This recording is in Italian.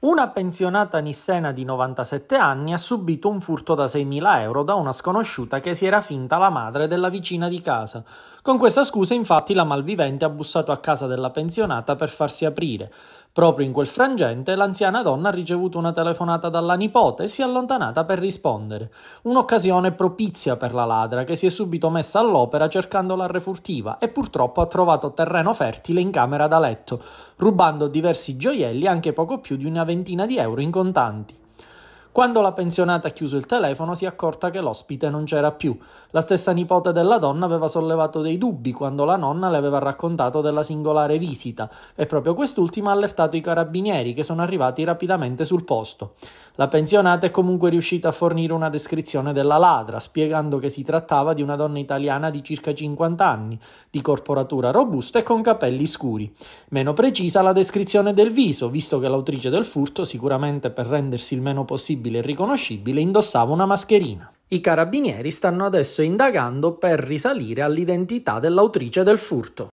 Una pensionata nissena di 97 anni ha subito un furto da 6.000 euro da una sconosciuta che si era finta la madre della vicina di casa. Con questa scusa infatti la malvivente ha bussato a casa della pensionata per farsi aprire. Proprio in quel frangente l'anziana donna ha ricevuto una telefonata dalla nipote e si è allontanata per rispondere. Un'occasione propizia per la ladra che si è subito messa all'opera cercando la refurtiva e purtroppo ha trovato terreno fertile in camera da letto, rubando diversi gioielli anche poco più di una ventina di euro in contanti. Quando la pensionata ha chiuso il telefono si è accorta che l'ospite non c'era più. La stessa nipote della donna aveva sollevato dei dubbi quando la nonna le aveva raccontato della singolare visita e proprio quest'ultima ha allertato i carabinieri che sono arrivati rapidamente sul posto. La pensionata è comunque riuscita a fornire una descrizione della ladra, spiegando che si trattava di una donna italiana di circa 50 anni, di corporatura robusta e con capelli scuri. Meno precisa la descrizione del viso, visto che l'autrice del furto, sicuramente per rendersi il meno possibile visibile e riconoscibile, indossava una mascherina. I carabinieri stanno adesso indagando per risalire all'identità dell'autrice del furto.